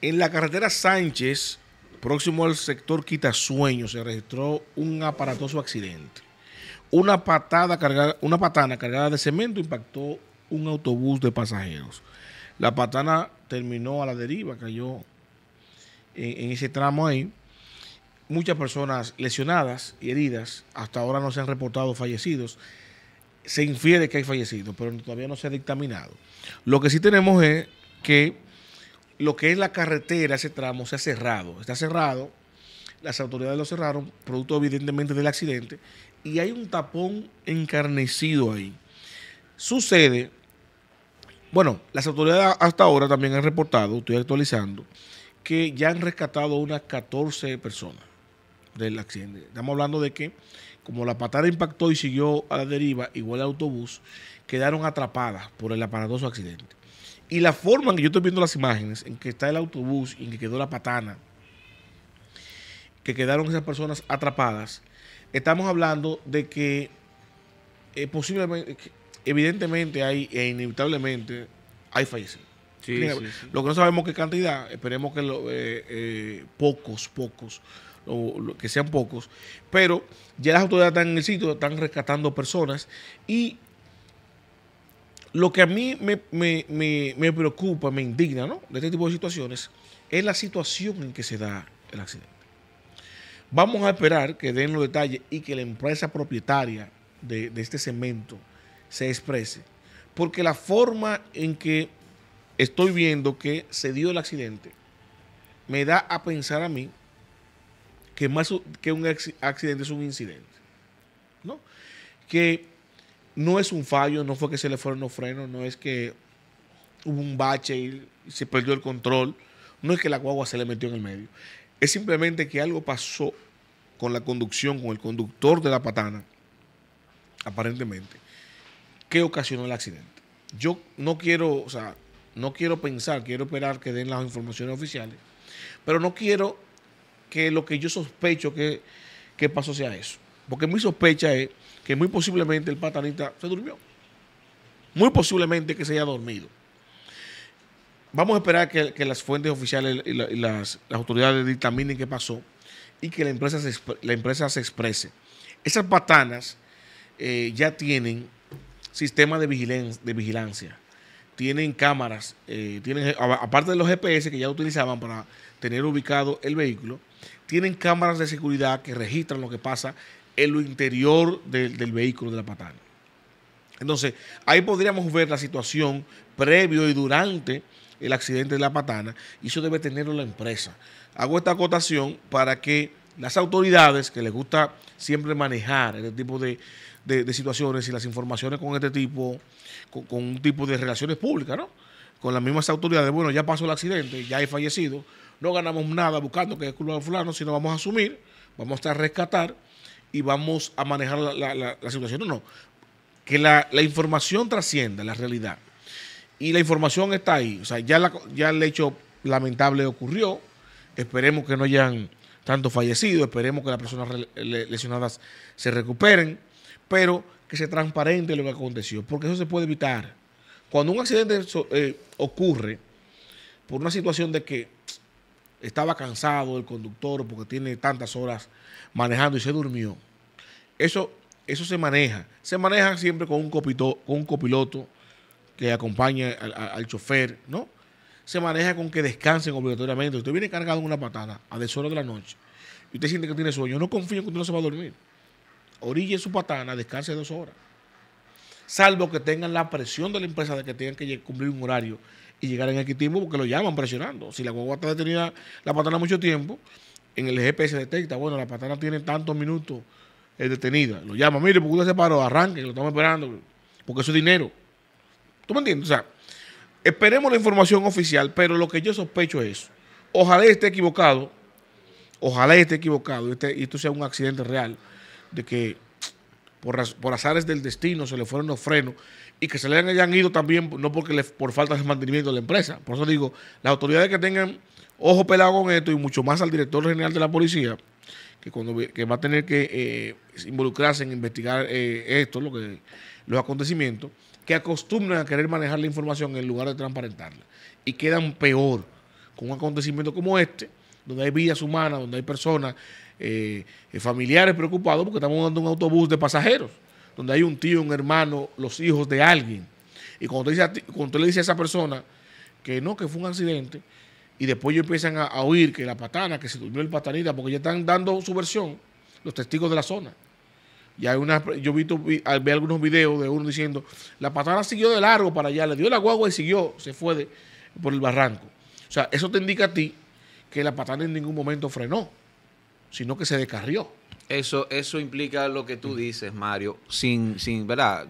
En la carretera Sánchez, próximo al sector Quitasueño, se registró un aparatoso accidente. Una, patada una patana cargada de cemento impactó un autobús de pasajeros. La patana terminó a la deriva, cayó en ese tramo ahí. Muchas personas lesionadas y heridas. Hasta ahora no se han reportado fallecidos se infiere que hay fallecidos, pero todavía no se ha dictaminado. Lo que sí tenemos es que lo que es la carretera, ese tramo, se ha cerrado. Está cerrado, las autoridades lo cerraron, producto evidentemente del accidente, y hay un tapón encarnecido ahí. Sucede, bueno, las autoridades hasta ahora también han reportado, estoy actualizando, que ya han rescatado unas 14 personas del accidente. Estamos hablando de que, como la patada impactó y siguió a la deriva, igual el autobús, quedaron atrapadas por el aparatoso accidente. Y la forma en que yo estoy viendo las imágenes, en que está el autobús y en que quedó la patana, que quedaron esas personas atrapadas, estamos hablando de que eh, posiblemente, evidentemente hay, e inevitablemente hay fallecidos. Lo que no sabemos qué cantidad, esperemos que eh, eh, pocos, pocos, que sean pocos, pero ya las autoridades están en el sitio, están rescatando personas y lo que a mí me, preocupa, me indigna, De este tipo de situaciones, es la situación en que se da el accidente. Vamos a esperar que den los detalles y que la empresa propietaria de, este cemento se exprese. Porque la forma en que estoy viendo que se dio el accidente me da a pensar a mí que más que un accidente es un incidente. ¿no? Que no es un fallo, no fue que se le fueron los frenos, no es que hubo un bache y se perdió el control, no es que la guagua se le metió en el medio. Es simplemente que algo pasó con la conducción, con el conductor de la patana, aparentemente, que ocasionó el accidente. Yo no quiero, o sea, no quiero pensar, quiero esperar que den las informaciones oficiales, pero no quiero que lo que yo sospecho que, que pasó sea eso. Porque mi sospecha es que muy posiblemente el patanita se durmió. Muy posiblemente que se haya dormido. Vamos a esperar que, las fuentes oficiales y, las, autoridades dictaminen qué pasó y que la empresa se, la empresa se exprese. Esas patanas eh, ya tienen sistema de vigilancia, tienen cámaras, eh, tienen, aparte de los GPS que ya utilizaban para tener ubicado el vehículo, tienen cámaras de seguridad que registran lo que pasa en lo interior del, vehículo de la patana. Entonces, ahí podríamos ver la situación previo y durante el accidente de la patana, y eso debe tenerlo la empresa. Hago esta acotación para que las autoridades, que les gusta siempre manejar este tipo de, situaciones y las informaciones con este tipo, con, un tipo de relaciones públicas, ¿no? Con las mismas autoridades, bueno, ya pasó el accidente, ya he fallecido, no ganamos nada buscando que es culpa de fulano, sino vamos a asumir, vamos a rescatar y vamos a manejar la, situación. No, no. Que la, información trascienda la realidad. Y la información está ahí. O sea, ya, ya el hecho lamentable ocurrió. Esperemos que no hayan tanto fallecido, esperemos que las personas lesionadas se recuperen, pero que se transparente lo que aconteció, porque eso se puede evitar. Cuando un accidente eh, ocurre por una situación de que estaba cansado el conductor porque tiene tantas horas manejando y se durmió. Eso, eso se maneja. Se maneja siempre con un, con un copiloto que acompaña al, chofer, ¿no? Se maneja con que descansen obligatoriamente. Usted viene cargado en una patada a horas de la noche y usted siente que tiene sueño, no confío en que usted no se va a dormir. Orille su patana, descanse dos horas. Salvo que tengan la presión de la empresa de que tengan que cumplir un horario y llegar en tiempo porque lo llaman presionando. Si la guagua está detenida, la patana mucho tiempo, en el GPS detecta, bueno, la patana tiene tantos minutos eh, detenida. Lo llama, mire, porque usted se paró, arranque, lo estamos esperando, porque eso es dinero. ¿Tú me entiendes? O sea, esperemos la información oficial, pero lo que yo sospecho es, ojalá esté equivocado, ojalá esté equivocado este, y esto sea un accidente real, de que por, azares del destino se le fueron los frenos y que se le hayan ido también, no porque le, por falta de mantenimiento de la empresa. Por eso digo, las autoridades que tengan ojo pelado con esto y mucho más al director general de la policía, que, cuando, va a tener que eh, involucrarse en investigar eh, esto, lo que, los acontecimientos, que acostumbran a querer manejar la información en lugar de transparentarla. Y quedan peor con un acontecimiento como este, donde hay vidas humanas, donde hay personas eh, eh, familiares preocupados porque estamos dando un autobús de pasajeros, donde hay un tío, un hermano, los hijos de alguien. Y cuando tú le dices a esa persona que no, que fue un accidente, y después ellos empiezan a, oír que la patana, que se durmió el patanita, porque ya están dando su versión los testigos de la zona. Y hay una, yo vi, vi, algunos videos de uno diciendo, la patana siguió de largo para allá, le dio la guagua y siguió, se fue por el barranco. O sea, eso te indica a ti que la patana en ningún momento frenó sino que se descarrió. Eso, eso implica lo que tú dices, Mario, sin, sin ¿verdad?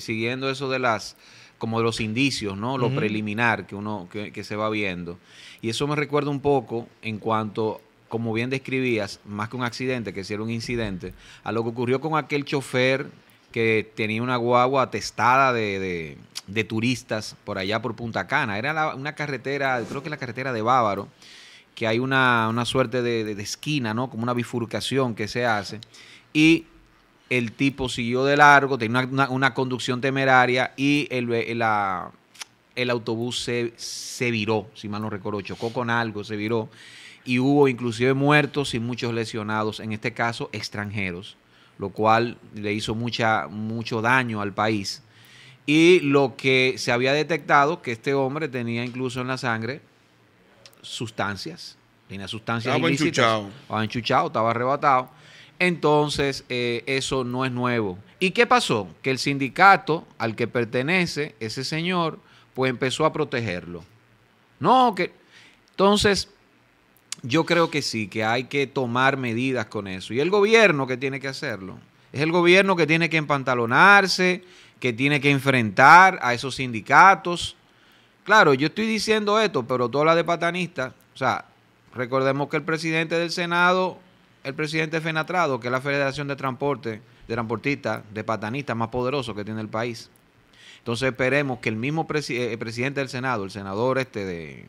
siguiendo eso de las como de los indicios, ¿no? Lo preliminar que uno que, que, se va viendo. Y eso me recuerda un poco en cuanto, como bien describías, más que un accidente, que si era un incidente, a lo que ocurrió con aquel chofer que tenía una guagua atestada de, turistas por allá por Punta Cana. Era una carretera, creo que la carretera de Bávaro que hay una, suerte de, esquina, ¿no? Como una bifurcación que se hace. Y el tipo siguió de largo, tenía una, conducción temeraria y el, el, autobús se, se, viró, si mal no recuerdo, chocó con algo, se viró. Y hubo inclusive muertos y muchos lesionados, en este caso extranjeros, lo cual le hizo mucha, mucho daño al país. Y lo que se había detectado, que este hombre tenía incluso en la sangre sustancias, tenía sustancias ilícitas, enchuchado. Estaba enchuchado, estaba arrebatado. Entonces, eh, eso no es nuevo. ¿Y qué pasó? Que el sindicato al que pertenece ese señor, pues empezó a protegerlo. No, que... Entonces, yo creo que sí, que hay que tomar medidas con eso. Y el gobierno que tiene que hacerlo. Es el gobierno que tiene que empantalonarse, que tiene que enfrentar a esos sindicatos, Claro, yo estoy diciendo esto, pero toda la de patanistas. O sea, recordemos que el presidente del Senado, el presidente Fenatrado, que es la Federación de Transporte, de Transportistas, de Patanistas más poderoso que tiene el país. Entonces esperemos que el mismo eh, presidente del Senado, el senador este de...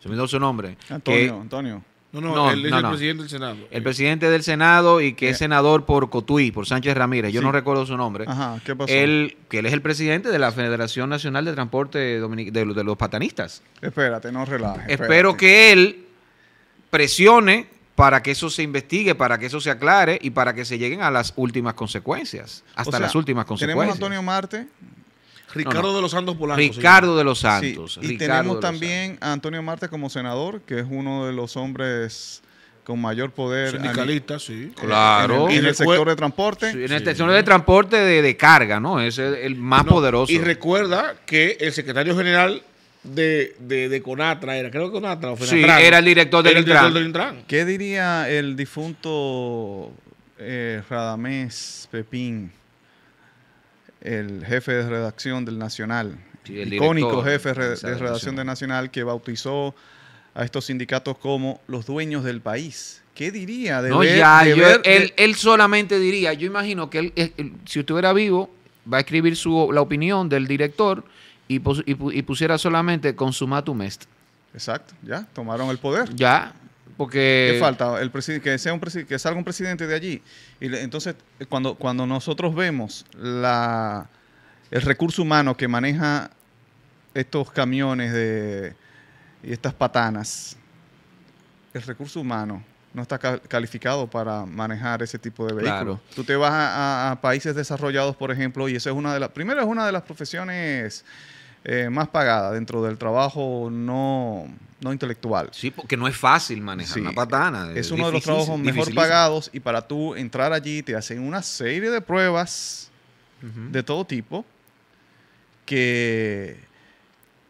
Se me dio su nombre. Antonio, Antonio. No, no, él es el presidente del Senado. El presidente del Senado y que es senador por Cotuí, por Sánchez Ramírez, yo no recuerdo su nombre. Ajá, ¿qué pasó? Él, que él es el presidente de la Federación Nacional de Transporte de, los Patanistas. Espérate, no Espero que él presione para que eso se investigue, para que eso se aclare y para que se lleguen a las últimas consecuencias, hasta las últimas consecuencias. Tenemos a Antonio Marte, Ricardo de los Santos Polanco. Ricardo de los Santos. Y tenemos también a Antonio Marte como senador, que es uno de los hombres con mayor poder. Sindicalista, sí. Claro. En el, sector de transporte. en el sector de transporte de, carga, ¿no? Es el, más poderoso. Y recuerda que el secretario general de, Conatra era, creo que Conatra o Sí, era el director del, Intran. ¿Qué diría el difunto eh, Radamés Pepín? el jefe de redacción del Nacional, el icónico jefe de, redacción del Nacional que bautizó a estos sindicatos como los dueños del país. ¿Qué diría de no, él, él, solamente diría, yo imagino que él, si estuviera vivo, va a escribir su, la opinión del director y, pusiera solamente consumatum est. Exacto, ya, tomaron el poder. Ya, porque... ¿Qué falta? El que, sea un que salga un presidente de allí. Y entonces, cuando, cuando nosotros vemos la, el recurso humano que maneja estos camiones de, y estas patanas, el recurso humano no está calificado para manejar ese tipo de vehículos. Tú te vas a, países desarrollados, por ejemplo, y esa es una de las... Primero, es una de las profesiones eh, más pagadas dentro del trabajo no no intelectual. Sí, porque no es fácil manejar una patana. Es, uno de los trabajos mejor pagados y para tú entrar allí te hacen una serie de pruebas de todo tipo que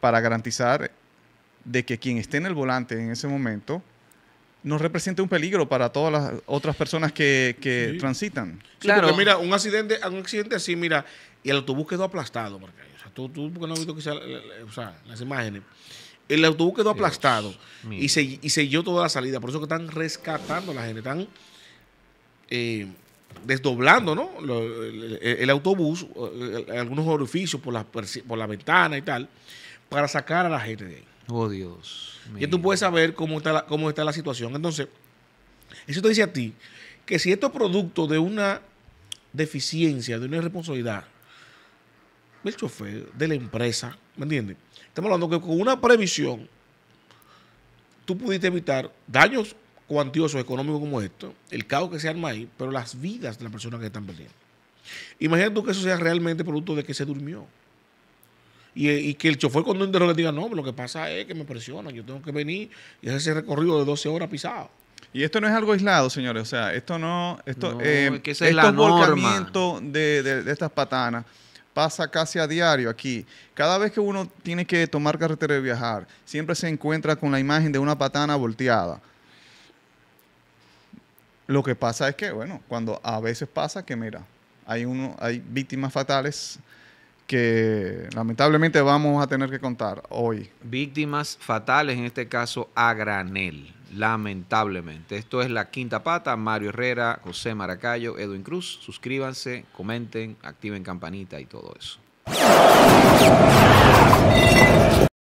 para garantizar de que quien esté en el volante en ese momento no represente un peligro para todas las otras personas que, transitan. claro. mira, un accidente, un accidente así, mira, y el autobús quedó aplastado, porque, o sea, tú, tú porque no has visto eh, eh, las imágenes. El autobús quedó aplastado y, se, y selló toda la salida. Por eso que están rescatando a la gente, están eh, desdoblando el, autobús, algunos orificios por la, por la ventana y tal, para sacar a la gente de ahí. Oh Dios. Y tú puedes saber cómo está cómo está la situación. Entonces, eso te dice a ti que si esto es producto de una deficiencia, de una irresponsabilidad del chofer, de la empresa, ¿Me entiendes? Estamos hablando que con una previsión tú pudiste evitar daños cuantiosos económicos como esto, el caos que se arma ahí, pero las vidas de las personas que están perdiendo. Imagínate que eso sea realmente producto de que se durmió. Y, eh, que el chofer cuando le diga, no, lo que pasa es que me presiona, yo tengo que venir y hacer ese recorrido de 12 horas pisado. Y esto no es algo aislado, señores. O sea, esto no. Esto, eh, es que de, estas patanas pasa casi a diario aquí. Cada vez que uno tiene que tomar carretera y viajar, siempre se encuentra con la imagen de una patana volteada. Lo que pasa es que, bueno, cuando a veces pasa que, mira, hay, uno, hay víctimas fatales que lamentablemente vamos a tener que contar hoy. Víctimas fatales, en este caso a granel lamentablemente. Esto es La Quinta Pata, Mario Herrera, José Maracayo, Edwin Cruz. Suscríbanse, comenten, activen campanita y todo eso.